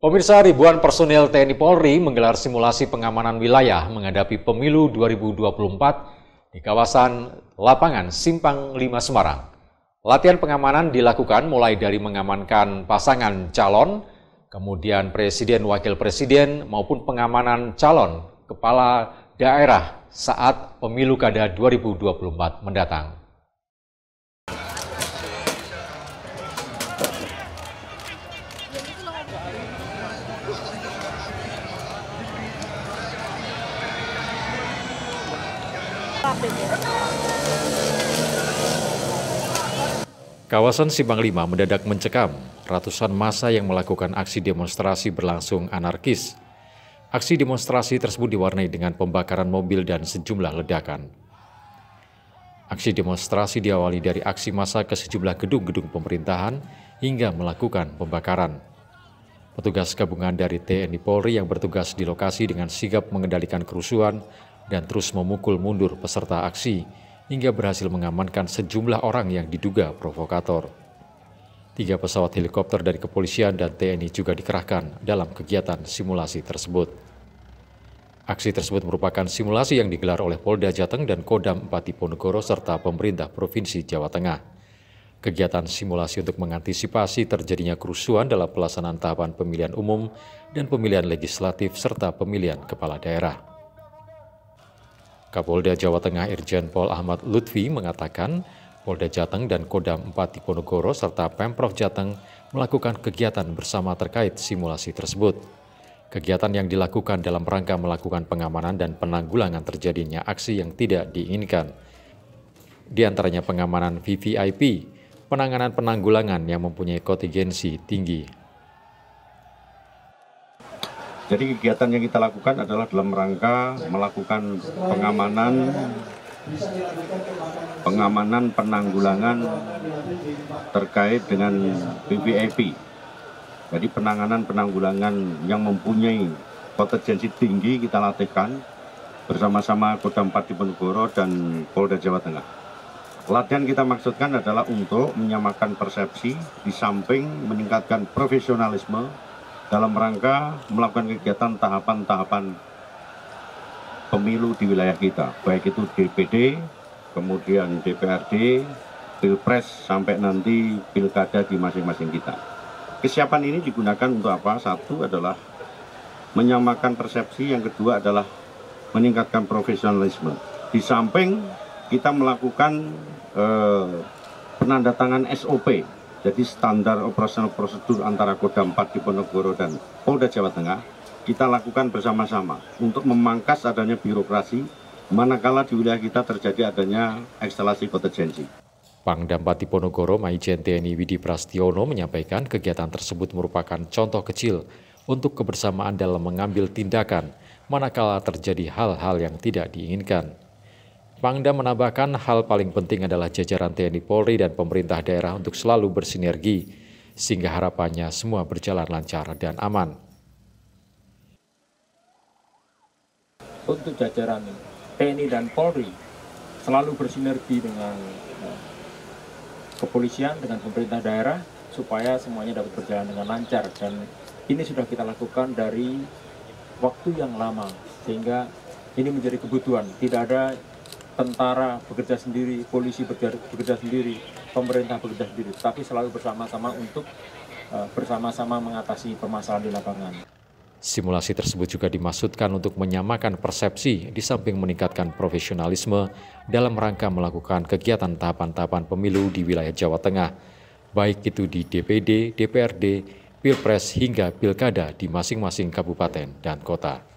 Pemirsa ribuan personel TNI Polri menggelar simulasi pengamanan wilayah menghadapi pemilu 2024 di kawasan lapangan Simpang 5 Semarang. Latihan pengamanan dilakukan mulai dari mengamankan pasangan calon, kemudian presiden, wakil presiden, maupun pengamanan calon kepala daerah saat pemilu kada 2024 mendatang. Kawasan Simpang Lima mendadak mencekam. Ratusan masa yang melakukan aksi demonstrasi berlangsung anarkis. Aksi demonstrasi tersebut diwarnai dengan pembakaran mobil dan sejumlah ledakan. Aksi demonstrasi diawali dari aksi massa ke sejumlah gedung-gedung pemerintahan hingga melakukan pembakaran. Petugas gabungan dari TNI Polri yang bertugas di lokasi dengan sigap mengendalikan kerusuhan dan terus memukul mundur peserta aksi hingga berhasil mengamankan sejumlah orang yang diduga provokator. Tiga pesawat helikopter dari kepolisian dan TNI juga dikerahkan dalam kegiatan simulasi tersebut. Aksi tersebut merupakan simulasi yang digelar oleh Polda Jateng dan Kodam 4 Diponegoro serta pemerintah Provinsi Jawa Tengah. Kegiatan simulasi untuk mengantisipasi terjadinya kerusuhan dalam pelaksanaan tahapan pemilihan umum dan pemilihan legislatif serta pemilihan kepala daerah. Kapolda Jawa Tengah Irjen Pol Ahmad Lutfi mengatakan, Polda Jateng dan Kodam 4 Diponegoro serta Pemprov Jateng melakukan kegiatan bersama terkait simulasi tersebut. Kegiatan yang dilakukan dalam rangka melakukan pengamanan dan penanggulangan terjadinya aksi yang tidak diinginkan. Di antaranya pengamanan VVIP, penanganan penanggulangan yang mempunyai kontingensi tinggi jadi kegiatan yang kita lakukan adalah dalam rangka melakukan pengamanan pengamanan penanggulangan terkait dengan PVIP. Jadi penanganan penanggulangan yang mempunyai potensi tinggi kita latihkan bersama-sama Kodam Diponegoro dan Polda Jawa Tengah. Latihan kita maksudkan adalah untuk menyamakan persepsi di samping meningkatkan profesionalisme dalam rangka melakukan kegiatan tahapan-tahapan pemilu di wilayah kita, baik itu DPD, kemudian DPRD, Pilpres, sampai nanti Pilkada di masing-masing kita. Kesiapan ini digunakan untuk apa? Satu adalah menyamakan persepsi, yang kedua adalah meningkatkan profesionalisme. Di samping kita melakukan eh, penandatangan SOP jadi standar operasional prosedur antara Kodam 4 Ponegoro dan Polda Jawa Tengah kita lakukan bersama-sama untuk memangkas adanya birokrasi manakala di wilayah kita terjadi adanya ekstelasi potensi. Pangdam Ponegoro Maijen TNI Widi Prastiono menyampaikan kegiatan tersebut merupakan contoh kecil untuk kebersamaan dalam mengambil tindakan manakala terjadi hal-hal yang tidak diinginkan. Pangdam menambahkan hal paling penting adalah jajaran TNI Polri dan pemerintah daerah untuk selalu bersinergi, sehingga harapannya semua berjalan lancar dan aman. Untuk jajaran TNI dan Polri selalu bersinergi dengan eh, kepolisian, dengan pemerintah daerah, supaya semuanya dapat berjalan dengan lancar. Dan ini sudah kita lakukan dari waktu yang lama, sehingga ini menjadi kebutuhan. Tidak ada tentara bekerja sendiri, polisi bekerja, bekerja sendiri, pemerintah bekerja sendiri, tapi selalu bersama-sama untuk uh, bersama-sama mengatasi permasalahan di lapangan. Simulasi tersebut juga dimaksudkan untuk menyamakan persepsi di samping meningkatkan profesionalisme dalam rangka melakukan kegiatan tahapan-tahapan pemilu di wilayah Jawa Tengah, baik itu di DPD, DPRD, Pilpres hingga Pilkada di masing-masing kabupaten dan kota.